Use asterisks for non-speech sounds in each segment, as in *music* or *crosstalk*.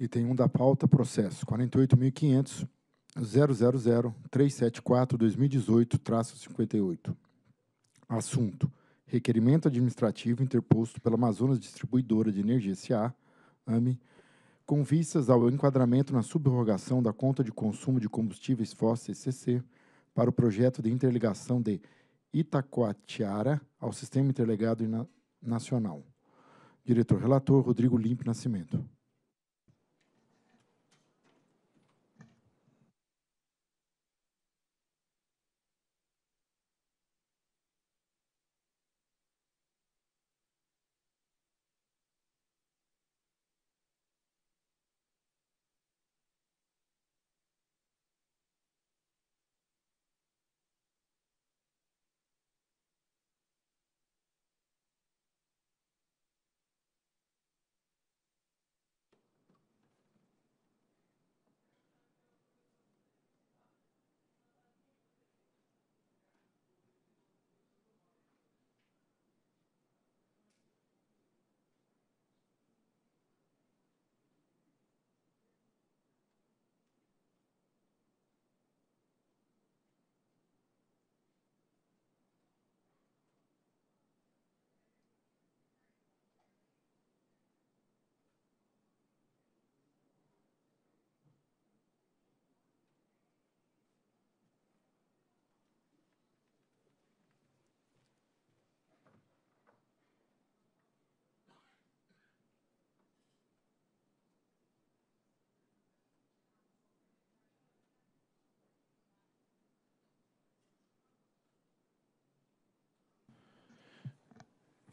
Item 1 da pauta, processo 48.500. 58 Assunto: Requerimento administrativo interposto pela Amazonas Distribuidora de Energia S.A., AME, com vistas ao enquadramento na subrogação da conta de consumo de combustíveis fósseis CC para o projeto de interligação de Itacoatiara ao Sistema Interligado Nacional. Diretor-relator Rodrigo Limpe Nascimento.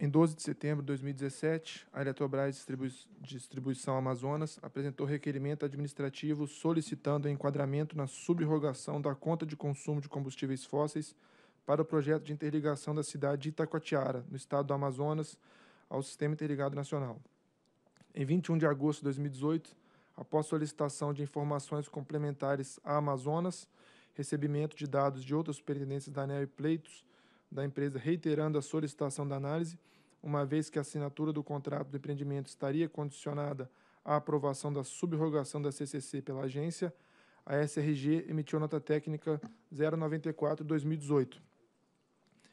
Em 12 de setembro de 2017, a Eletrobras Distribui Distribuição Amazonas apresentou requerimento administrativo solicitando enquadramento na subrogação da conta de consumo de combustíveis fósseis para o projeto de interligação da cidade de Itacoatiara, no estado do Amazonas, ao Sistema Interligado Nacional. Em 21 de agosto de 2018, após solicitação de informações complementares à Amazonas, recebimento de dados de outras superintendências da ANEL e pleitos da empresa reiterando a solicitação da análise, uma vez que a assinatura do contrato do empreendimento estaria condicionada à aprovação da subrogação da CCC pela agência, a SRG emitiu nota técnica 094-2018.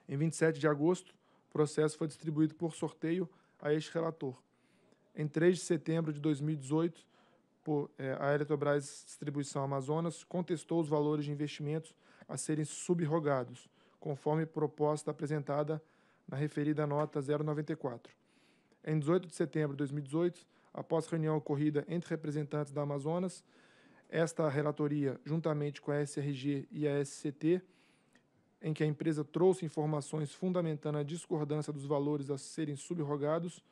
Em 27 de agosto, o processo foi distribuído por sorteio a este relator. Em 3 de setembro de 2018, é, a Eletrobras Distribuição Amazonas contestou os valores de investimentos a serem subrogados, conforme proposta apresentada na referida nota 094. Em 18 de setembro de 2018, após reunião ocorrida entre representantes da Amazonas, esta relatoria, juntamente com a SRG e a SCT, em que a empresa trouxe informações fundamentando a discordância dos valores a serem subrogados,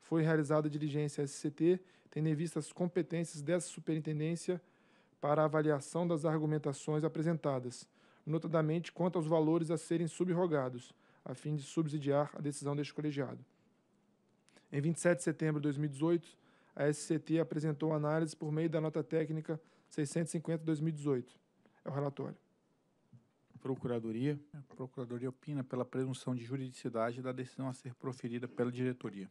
foi realizada a diligência SCT, tendo em vista as competências dessa superintendência para avaliação das argumentações apresentadas, notadamente quanto aos valores a serem subrogados, a fim de subsidiar a decisão deste colegiado. Em 27 de setembro de 2018, a SCT apresentou análise por meio da nota técnica 650-2018. É o relatório. Procuradoria. A Procuradoria opina pela presunção de juridicidade da decisão a ser proferida pela diretoria.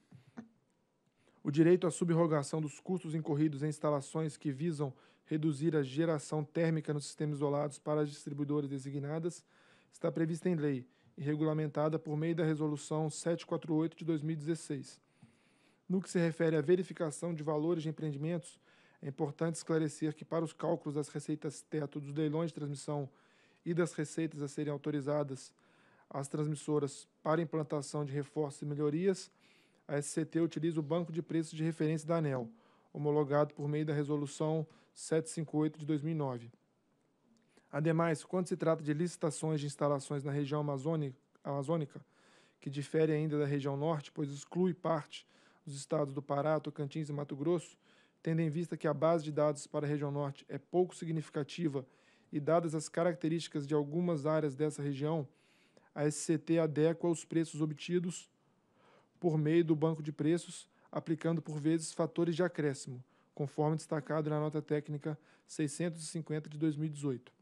O direito à subrogação dos custos incorridos em instalações que visam reduzir a geração térmica nos sistemas isolados para as distribuidoras designadas está previsto em lei e regulamentada por meio da Resolução 748 de 2016. No que se refere à verificação de valores de empreendimentos, é importante esclarecer que, para os cálculos das receitas teto dos leilões de transmissão e das receitas a serem autorizadas às transmissoras para implantação de reforços e melhorias, a SCT utiliza o Banco de Preços de Referência da ANEL, homologado por meio da Resolução 758 de 2009. Ademais, quando se trata de licitações de instalações na região amazônica, amazônica que difere ainda da região norte, pois exclui parte dos estados do Pará, Tocantins e Mato Grosso, tendo em vista que a base de dados para a região norte é pouco significativa e dadas as características de algumas áreas dessa região, a SCT adequa os preços obtidos por meio do banco de preços, aplicando por vezes fatores de acréscimo, conforme destacado na nota técnica 650 de 2018.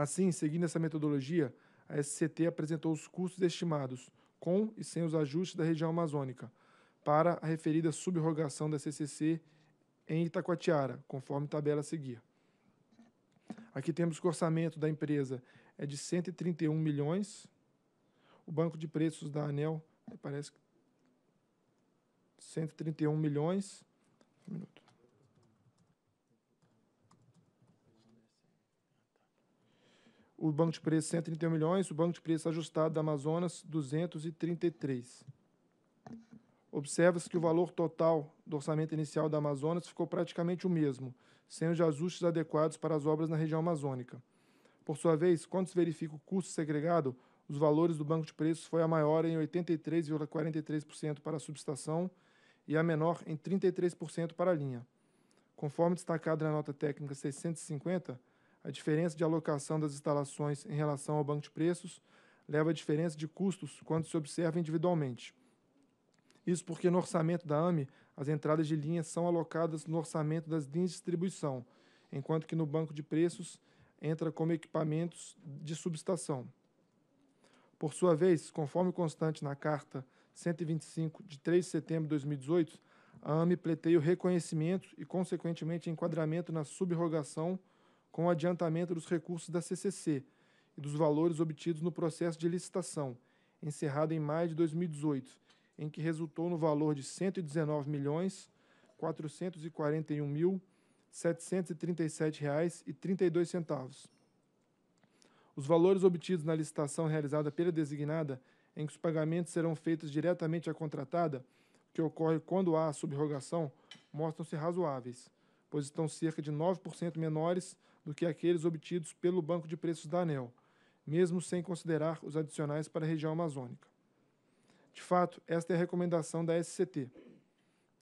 Assim, seguindo essa metodologia, a SCT apresentou os custos estimados, com e sem os ajustes da região amazônica, para a referida subrogação da CCC em Itacoatiara, conforme tabela a seguir. Aqui temos que o orçamento da empresa é de 131 milhões. O banco de preços da ANEL parece 131 milhões. Um minuto. o banco de preços 131 milhões, o banco de preços ajustado da Amazonas 233. Observa-se que o valor total do orçamento inicial da Amazonas ficou praticamente o mesmo, sem os ajustes adequados para as obras na região amazônica. Por sua vez, quando se verifica o custo segregado, os valores do banco de preços foi a maior em 83,43% para a subestação e a menor em 33% para a linha. Conforme destacado na nota técnica 650, a diferença de alocação das instalações em relação ao banco de preços leva a diferença de custos quando se observa individualmente. Isso porque no orçamento da AME, as entradas de linha são alocadas no orçamento das linhas de distribuição, enquanto que no banco de preços entra como equipamentos de subestação. Por sua vez, conforme constante na Carta 125, de 3 de setembro de 2018, a AME pleiteia o reconhecimento e, consequentemente, enquadramento na subrogação com o adiantamento dos recursos da CCC e dos valores obtidos no processo de licitação, encerrado em maio de 2018, em que resultou no valor de R$ 119.441.737,32. milhões mil Os valores obtidos na licitação realizada pela designada, em que os pagamentos serão feitos diretamente à contratada, que ocorre quando há subrogação, mostram-se razoáveis, pois estão cerca de 9% menores do que aqueles obtidos pelo Banco de Preços da ANEL, mesmo sem considerar os adicionais para a região amazônica. De fato, esta é a recomendação da SCT.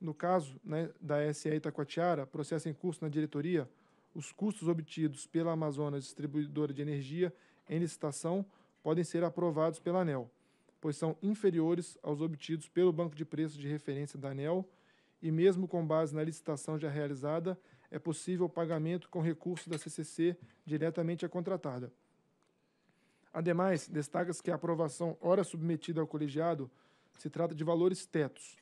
No caso né, da SE Itacoatiara, processo em curso na diretoria, os custos obtidos pela Amazonas Distribuidora de Energia em licitação podem ser aprovados pela ANEL, pois são inferiores aos obtidos pelo Banco de Preços de Referência da ANEL e, mesmo com base na licitação já realizada, é possível o pagamento com recurso da CCC diretamente à contratada. Ademais, destaca-se que a aprovação ora submetida ao colegiado se trata de valores tetos,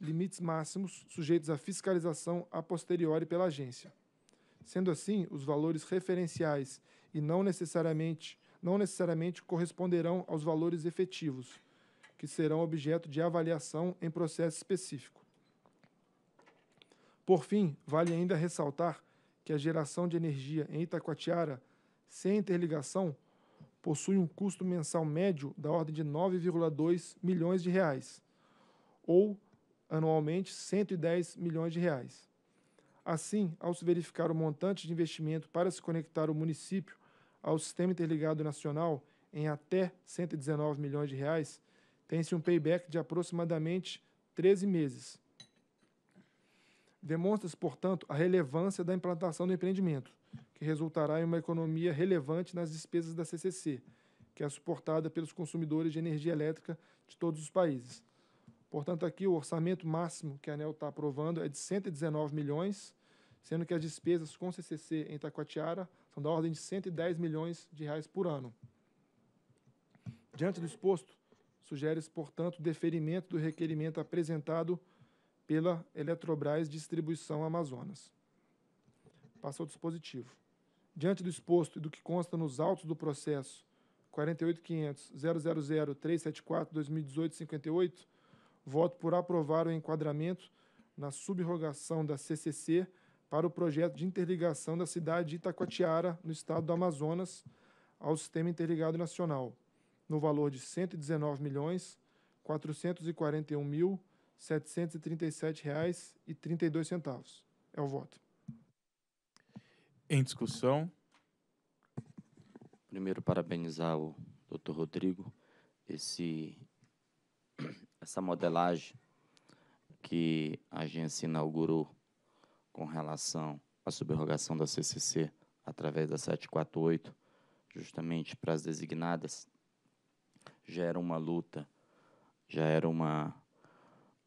limites máximos sujeitos à fiscalização a posteriori pela agência. Sendo assim, os valores referenciais e não necessariamente, não necessariamente corresponderão aos valores efetivos, que serão objeto de avaliação em processo específico. Por fim, vale ainda ressaltar que a geração de energia em Itacoatiara, sem interligação, possui um custo mensal médio da ordem de 9,2 milhões de reais, ou anualmente 110 milhões de reais. Assim, ao se verificar o montante de investimento para se conectar o município ao sistema interligado nacional em até 119 milhões de reais, tem-se um payback de aproximadamente 13 meses Demonstra-se, portanto, a relevância da implantação do empreendimento, que resultará em uma economia relevante nas despesas da CCC, que é suportada pelos consumidores de energia elétrica de todos os países. Portanto, aqui o orçamento máximo que a ANEL está aprovando é de 119 milhões, sendo que as despesas com CCC em Itacoatiara são da ordem de 110 milhões de reais por ano. Diante do exposto, sugere-se, portanto, o deferimento do requerimento apresentado pela Eletrobras Distribuição Amazonas. Passa ao dispositivo. Diante do exposto e do que consta nos autos do processo 48.500.000.374.2018.58, voto por aprovar o enquadramento na subrogação da CCC para o projeto de interligação da cidade de Itacoatiara, no estado do Amazonas, ao Sistema Interligado Nacional, no valor de R$ 119.441.000. R$ 737,32. É o voto. Em discussão. Primeiro, parabenizar o Dr. Rodrigo. Esse, *clears throat* essa modelagem que a agência inaugurou com relação à subrogação da CCC através da 748, justamente para as designadas, já era uma luta, já era uma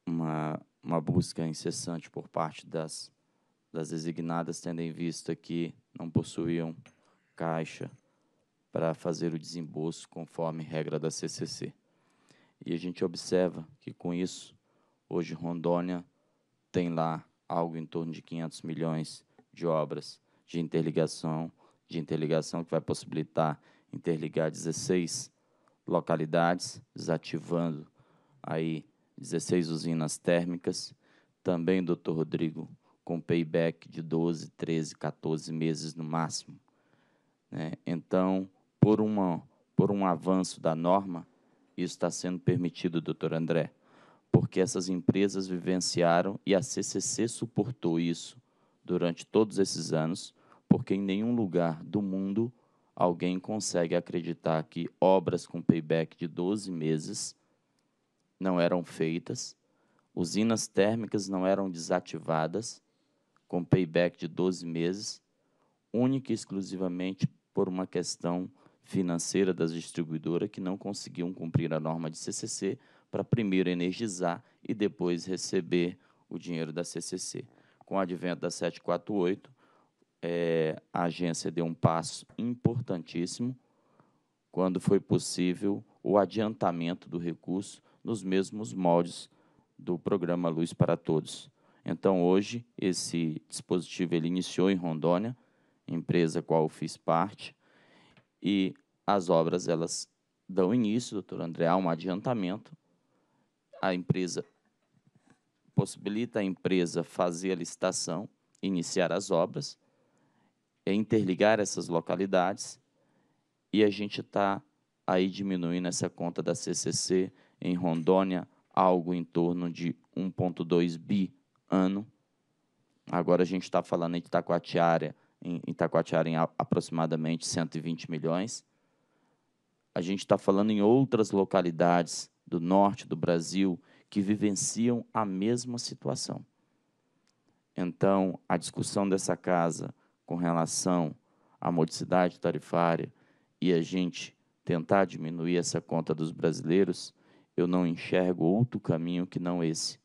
uma, uma busca incessante por parte das, das designadas, tendo em vista que não possuíam caixa para fazer o desembolso conforme regra da CCC. E a gente observa que com isso, hoje Rondônia tem lá algo em torno de 500 milhões de obras de interligação, de interligação que vai possibilitar interligar 16 localidades, desativando aí 16 usinas térmicas, também, doutor Rodrigo, com payback de 12, 13, 14 meses no máximo. Né? Então, por, uma, por um avanço da norma, isso está sendo permitido, doutor André, porque essas empresas vivenciaram e a CCC suportou isso durante todos esses anos, porque em nenhum lugar do mundo alguém consegue acreditar que obras com payback de 12 meses não eram feitas, usinas térmicas não eram desativadas, com payback de 12 meses, única e exclusivamente por uma questão financeira das distribuidoras que não conseguiam cumprir a norma de CCC para primeiro energizar e depois receber o dinheiro da CCC. Com o advento da 748, é, eh, a agência deu um passo importantíssimo quando foi possível o adiantamento do recurso nos mesmos moldes do programa Luz para Todos. Então, hoje, esse dispositivo ele iniciou em Rondônia, empresa qual eu fiz parte, e as obras elas dão início, doutor André, a um adiantamento. A empresa possibilita a empresa fazer a licitação, iniciar as obras, é interligar essas localidades, e a gente está aí diminuindo essa conta da CCC, em Rondônia algo em torno de 1,2 bi ano. Agora a gente está falando em Itacoatiara, em Itacoatiara em aproximadamente 120 milhões. A gente está falando em outras localidades do norte do Brasil que vivenciam a mesma situação. Então, a discussão dessa casa com relação à modicidade tarifária e a gente tentar diminuir essa conta dos brasileiros eu não enxergo outro caminho que não esse.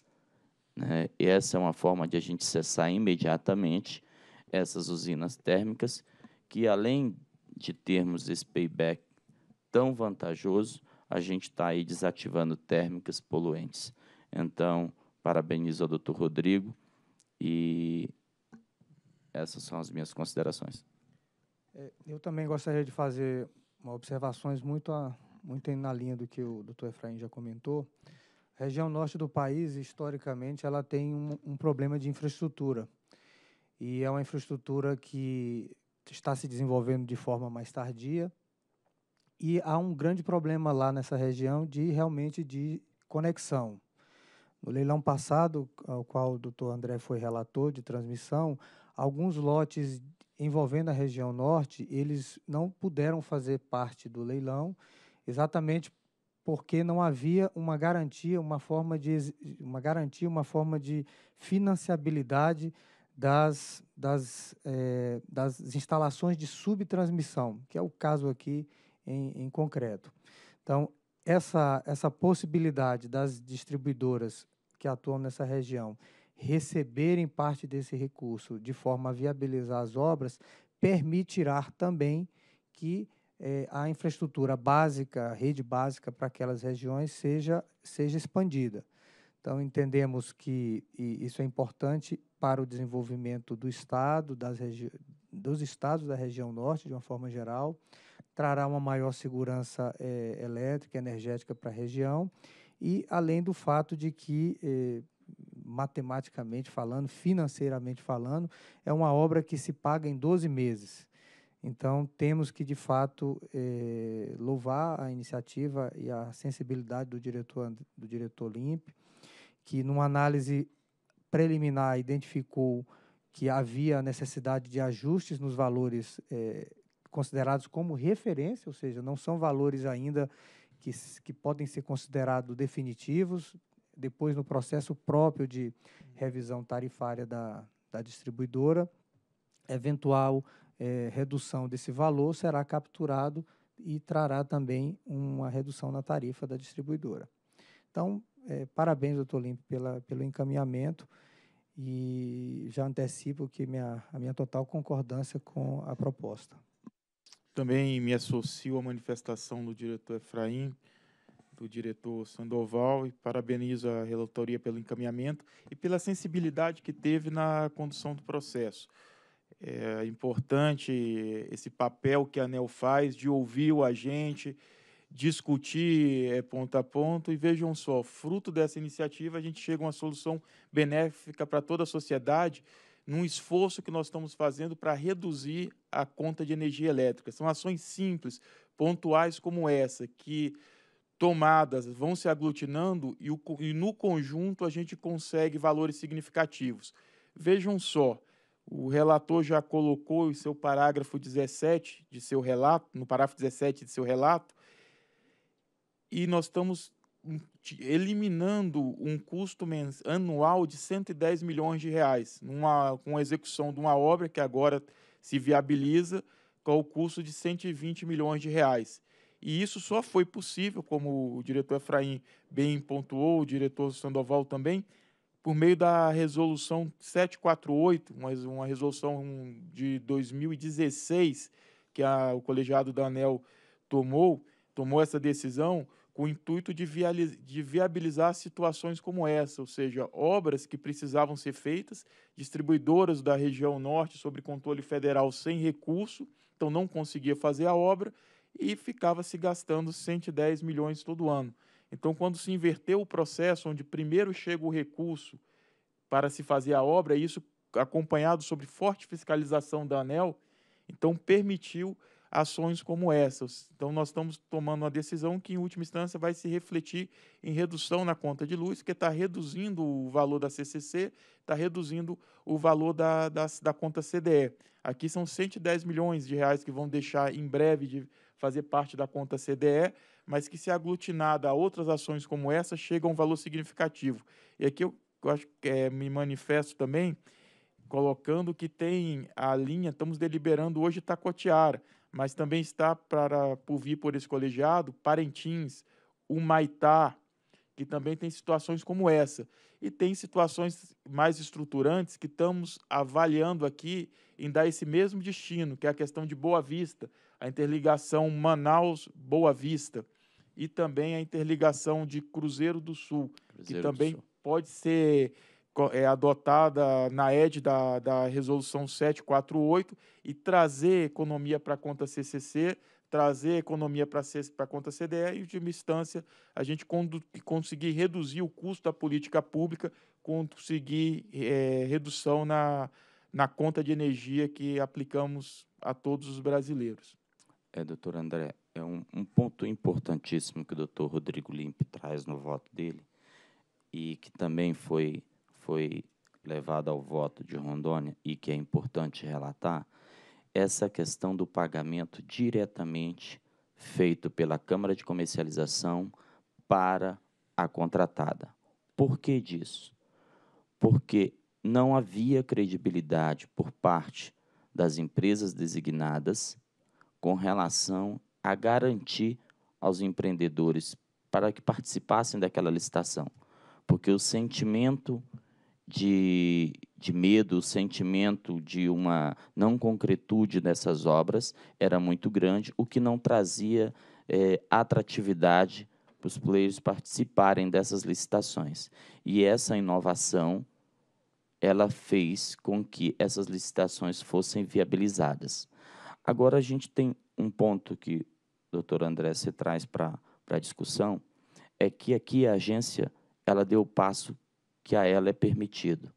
Né? E essa é uma forma de a gente cessar imediatamente essas usinas térmicas, que além de termos esse payback tão vantajoso, a gente está aí desativando térmicas poluentes. Então, parabenizo ao doutor Rodrigo e essas são as minhas considerações. É, eu também gostaria de fazer observações muito a, muito na linha do que o doutor Efraim já comentou, a região norte do país, historicamente, ela tem um, um problema de infraestrutura. E é uma infraestrutura que está se desenvolvendo de forma mais tardia. E há um grande problema lá nessa região de realmente de conexão. No leilão passado, ao qual o doutor André foi relator de transmissão, alguns lotes envolvendo a região norte, eles não puderam fazer parte do leilão exatamente porque não havia uma garantia, uma forma de uma garantia, uma forma de financiabilidade das, das, é, das instalações de subtransmissão, que é o caso aqui em, em concreto. Então, essa, essa possibilidade das distribuidoras que atuam nessa região receberem parte desse recurso de forma a viabilizar as obras permitirá também que é, a infraestrutura básica, a rede básica para aquelas regiões seja, seja expandida. Então, entendemos que isso é importante para o desenvolvimento do Estado, das dos estados da região norte, de uma forma geral, trará uma maior segurança é, elétrica, energética para a região, e além do fato de que, é, matematicamente falando, financeiramente falando, é uma obra que se paga em 12 meses. Então, temos que, de fato, eh, louvar a iniciativa e a sensibilidade do diretor, do diretor Limp, que, numa análise preliminar, identificou que havia necessidade de ajustes nos valores eh, considerados como referência, ou seja, não são valores ainda que, que podem ser considerados definitivos, depois no processo próprio de revisão tarifária da, da distribuidora, eventual é, redução desse valor será capturado e trará também uma redução na tarifa da distribuidora. Então, é, parabéns, doutor Limpe, pela, pelo encaminhamento e já antecipo que minha, a minha total concordância com a proposta. Também me associo à manifestação do diretor Efraim, do diretor Sandoval, e parabenizo a relatoria pelo encaminhamento e pela sensibilidade que teve na condução do processo. É importante esse papel que a ANEL faz de ouvir o agente, discutir é, ponto a ponto. E vejam só, fruto dessa iniciativa, a gente chega a uma solução benéfica para toda a sociedade num esforço que nós estamos fazendo para reduzir a conta de energia elétrica. São ações simples, pontuais como essa, que tomadas vão se aglutinando e, o, e no conjunto a gente consegue valores significativos. Vejam só, o relator já colocou o seu parágrafo 17 de seu relato, no parágrafo 17 de seu relato, e nós estamos eliminando um custo anual de 110 milhões de reais, numa, com a execução de uma obra que agora se viabiliza com o custo de 120 milhões de reais. E isso só foi possível, como o diretor Efraim bem pontuou, o diretor Sandoval também, por meio da resolução 748, uma, uma resolução de 2016, que a, o colegiado da ANEL tomou, tomou essa decisão com o intuito de, de viabilizar situações como essa, ou seja, obras que precisavam ser feitas, distribuidoras da região norte sob controle federal sem recurso, então não conseguia fazer a obra e ficava se gastando 110 milhões todo ano. Então, quando se inverteu o processo, onde primeiro chega o recurso para se fazer a obra, isso acompanhado sobre forte fiscalização da ANEL, então permitiu ações como essas. Então, nós estamos tomando uma decisão que, em última instância, vai se refletir em redução na conta de luz, que está reduzindo o valor da CCC, está reduzindo o valor da, da, da, conta CDE. Aqui são 110 milhões de reais que vão deixar em breve de fazer parte da conta CDE mas que, se aglutinada a outras ações como essa, chega a um valor significativo. E aqui eu, eu acho que é, me manifesto também colocando que tem a linha, estamos deliberando hoje Tacotiara, mas também está para por vir por esse colegiado Parentins, Humaitá, que também tem situações como essa e tem situações mais estruturantes que estamos avaliando aqui em dar esse mesmo destino, que é a questão de Boa Vista, a interligação Manaus-Boa Vista e também a interligação de Cruzeiro do Sul, Cruzeiro que também Sul. pode ser é, adotada na ED da, da Resolução 748 e trazer economia para a conta CCC, trazer a economia para a conta CDE e, de última instância, a gente conseguir reduzir o custo da política pública, conseguir é, redução na, na conta de energia que aplicamos a todos os brasileiros. É, doutor André, é um, um ponto importantíssimo que o doutor Rodrigo Limpe traz no voto dele e que também foi, foi levado ao voto de Rondônia e que é importante relatar, essa questão do pagamento diretamente feito pela Câmara de Comercialização para a contratada. Por que disso? Porque não havia credibilidade por parte das empresas designadas com relação a garantir aos empreendedores para que participassem daquela licitação. Porque o sentimento de de medo, o sentimento de uma não concretude dessas obras era muito grande, o que não trazia é, atratividade para os players participarem dessas licitações. E essa inovação ela fez com que essas licitações fossem viabilizadas. Agora a gente tem um ponto que o doutor André se traz para a discussão, é que aqui a agência ela deu o passo que a ela é permitido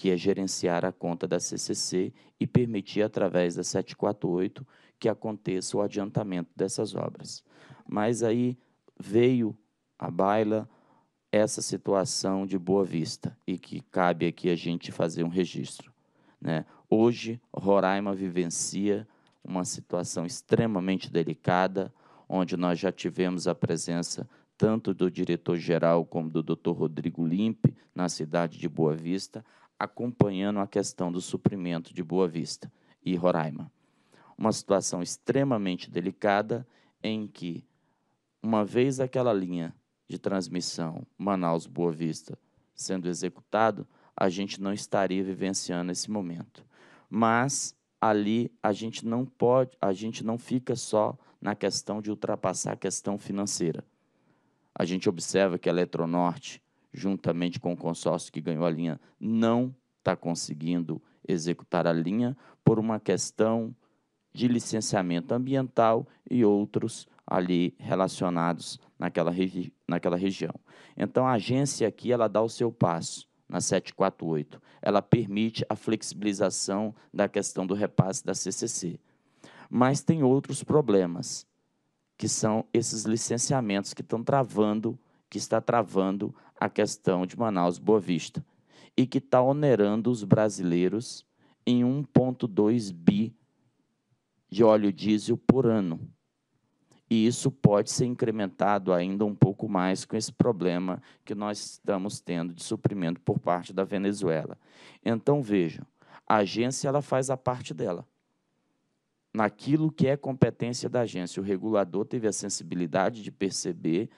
que é gerenciar a conta da CCC e permitir, através da 748, que aconteça o adiantamento dessas obras. Mas aí veio a baila essa situação de Boa Vista e que cabe aqui a gente fazer um registro. Né? Hoje, Roraima vivencia uma situação extremamente delicada, onde nós já tivemos a presença tanto do diretor-geral como do Dr. Rodrigo Limpe na cidade de Boa Vista, acompanhando a questão do suprimento de Boa Vista e Roraima. Uma situação extremamente delicada em que, uma vez aquela linha de transmissão Manaus-Boa Vista sendo executado, a gente não estaria vivenciando esse momento. Mas ali a gente não pode, a gente não fica só na questão de ultrapassar a questão financeira. A gente observa que a Eletronorte juntamente com o consórcio que ganhou a linha, não está conseguindo executar a linha por uma questão de licenciamento ambiental e outros ali relacionados naquela, regi naquela região. Então, a agência aqui ela dá o seu passo na 748. Ela permite a flexibilização da questão do repasse da CCC. Mas tem outros problemas, que são esses licenciamentos que estão travando que está travando a questão de Manaus Boa Vista e que está onerando os brasileiros em 1,2 bi de óleo diesel por ano. E isso pode ser incrementado ainda um pouco mais com esse problema que nós estamos tendo de suprimento por parte da Venezuela. Então vejam, a agência ela faz a parte dela. Naquilo que é competência da agência, o regulador teve a sensibilidade de perceber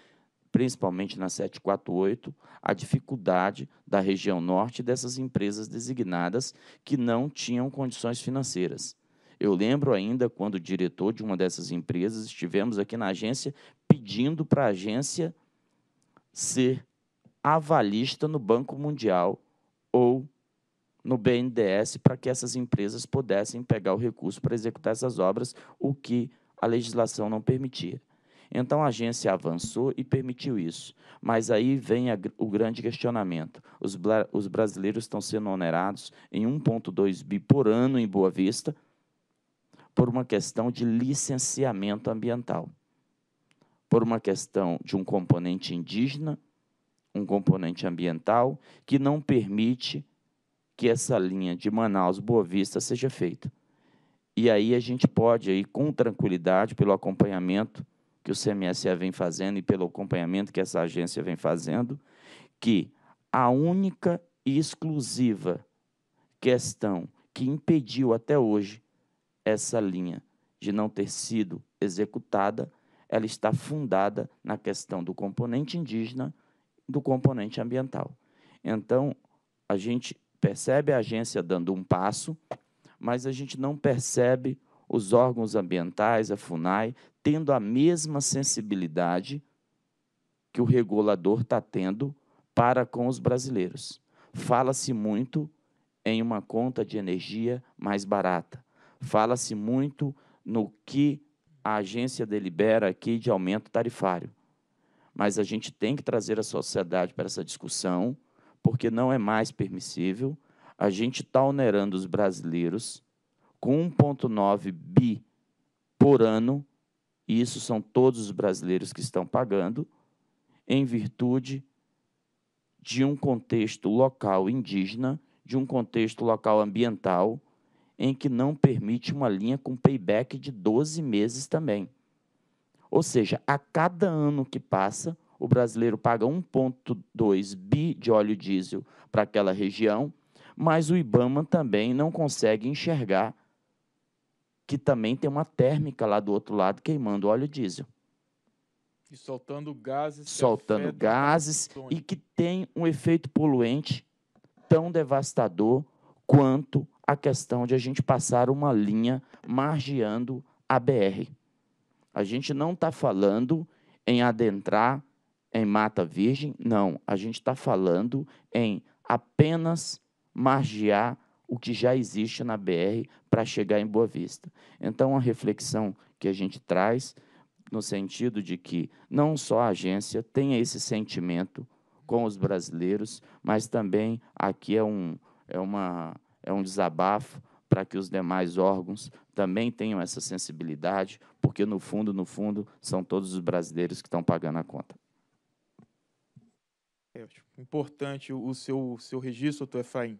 principalmente na 748, a dificuldade da região norte dessas empresas designadas que não tinham condições financeiras. Eu lembro ainda quando o diretor de uma dessas empresas estivemos aqui na agência pedindo para a agência ser avalista no Banco Mundial ou no BNDES para que essas empresas pudessem pegar o recurso para executar essas obras, o que a legislação não permitia. Então a agência avançou e permitiu isso. Mas aí vem a, o grande questionamento. Os, os brasileiros estão sendo onerados em 1,2 bi por ano em Boa Vista por uma questão de licenciamento ambiental, por uma questão de um componente indígena, um componente ambiental, que não permite que essa linha de Manaus-Boa Vista seja feita. E aí a gente pode, aí, com tranquilidade, pelo acompanhamento que o CMSE vem fazendo e pelo acompanhamento que essa agência vem fazendo, que a única e exclusiva questão que impediu até hoje essa linha de não ter sido executada, ela está fundada na questão do componente indígena, do componente ambiental. Então, a gente percebe a agência dando um passo, mas a gente não percebe os órgãos ambientais, a FUNAI, tendo a mesma sensibilidade que o regulador está tendo para com os brasileiros. Fala-se muito em uma conta de energia mais barata. Fala-se muito no que a agência delibera aqui de aumento tarifário. Mas a gente tem que trazer a sociedade para essa discussão, porque não é mais permissível. A gente está onerando os brasileiros com 1,9 bi por ano e isso são todos os brasileiros que estão pagando, em virtude de um contexto local indígena, de um contexto local ambiental, em que não permite uma linha com payback de 12 meses também. Ou seja, a cada ano que passa, o brasileiro paga 1,2 bi de óleo diesel para aquela região, mas o IBAMA também não consegue enxergar que também tem uma térmica lá do outro lado queimando óleo diesel. E soltando gases. Soltando gases e que tem um efeito poluente tão devastador quanto a questão de a gente passar uma linha margeando a BR. A gente não está falando em adentrar em Mata Virgem, não. A gente está falando em apenas margear o que já existe na BR para chegar em Boa Vista. Então, uma reflexão que a gente traz no sentido de que não só a agência tenha esse sentimento com os brasileiros, mas também aqui é um, é uma, é um desabafo para que os demais órgãos também tenham essa sensibilidade, porque no fundo, no fundo, são todos os brasileiros que estão pagando a conta. É importante o seu, seu registro, Efraim.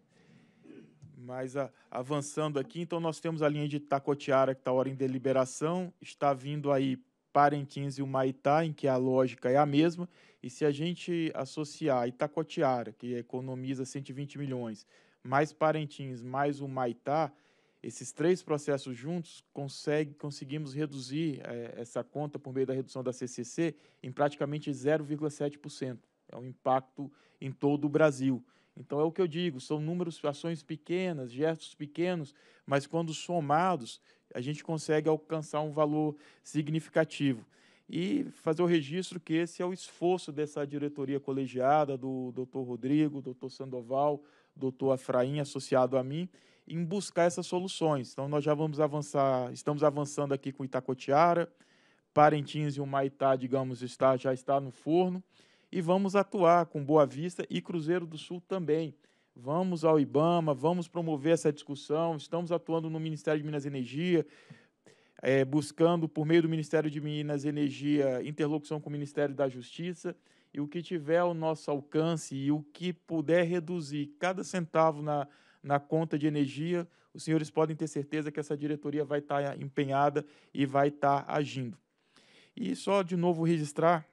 Mas a, avançando aqui, então nós temos a linha de Tacotiara, que está hora em deliberação, está vindo aí Parentins e o Maitá, em que a lógica é a mesma, e se a gente associar Itacotiara, que economiza 120 milhões, mais Parentins, mais o Maitá, esses três processos juntos consegue, conseguimos reduzir é, essa conta por meio da redução da CCC em praticamente 0,7%. É um impacto em todo o Brasil. Então é o que eu digo, são números, ações pequenas, gestos pequenos, mas quando somados, a gente consegue alcançar um valor significativo. E fazer o registro que esse é o esforço dessa diretoria colegiada, do doutor Rodrigo, doutor Sandoval, doutor Afraim, associado a mim, em buscar essas soluções. Então, nós já vamos avançar, estamos avançando aqui com Itacotiara, Parentins e o Maitá, digamos, está, já está no forno e vamos atuar com Boa Vista e Cruzeiro do Sul também. Vamos ao IBAMA, vamos promover essa discussão. Estamos atuando no Ministério de Minas e Energia, é, buscando, por meio do Ministério de Minas e Energia, interlocução com o Ministério da Justiça. E o que tiver ao nosso alcance e o que puder reduzir cada centavo na, na conta de energia, os senhores podem ter certeza que essa diretoria vai estar tá empenhada e vai estar tá agindo. E só de novo registrar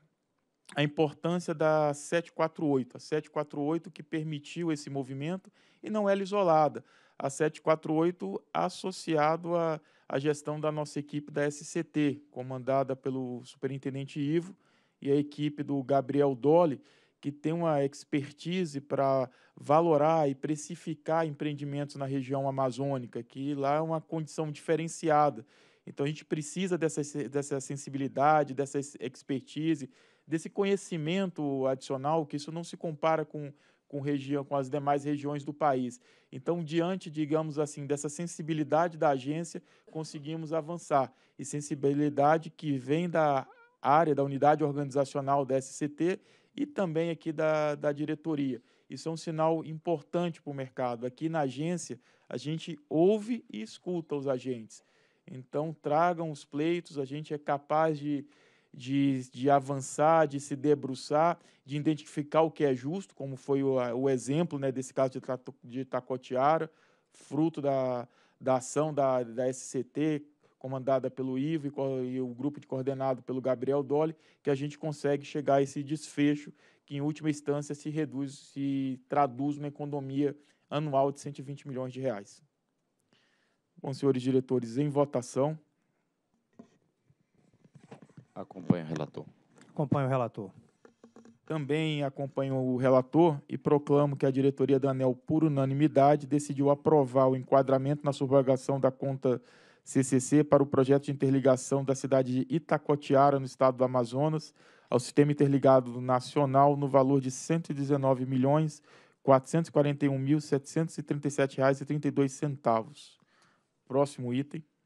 a importância da 748, a 748 que permitiu esse movimento e não ela isolada, a 748 associado à, à gestão da nossa equipe da SCT, comandada pelo superintendente Ivo e a equipe do Gabriel Dolly, que tem uma expertise para valorar e precificar empreendimentos na região amazônica, que lá é uma condição diferenciada. Então a gente precisa dessa, dessa sensibilidade, dessa expertise, desse conhecimento adicional, que isso não se compara com, com, região, com as demais regiões do país. Então, diante, digamos assim, dessa sensibilidade da agência, conseguimos avançar. E sensibilidade que vem da área, da unidade organizacional da SCT e também aqui da, da diretoria. Isso é um sinal importante para o mercado. Aqui na agência, a gente ouve e escuta os agentes. Então, tragam os pleitos, a gente é capaz de de, de avançar, de se debruçar, de identificar o que é justo, como foi o, o exemplo né, desse caso de, de fruto da, da ação da, da SCT, comandada pelo Ivo e, e o grupo de coordenado pelo Gabriel Dolly, que a gente consegue chegar a esse desfecho que, em última instância, se reduz, se traduz numa economia anual de 120 milhões de reais. Bom, senhores diretores, em votação. Acompanho o relator. Acompanho o relator. Também acompanho o relator e proclamo que a diretoria da ANEL, por unanimidade, decidiu aprovar o enquadramento na subrogação da conta CCC para o projeto de interligação da cidade de Itacoatiara, no estado do Amazonas, ao Sistema Interligado Nacional, no valor de R$ 119.441.737,32. milhões. Próximo item.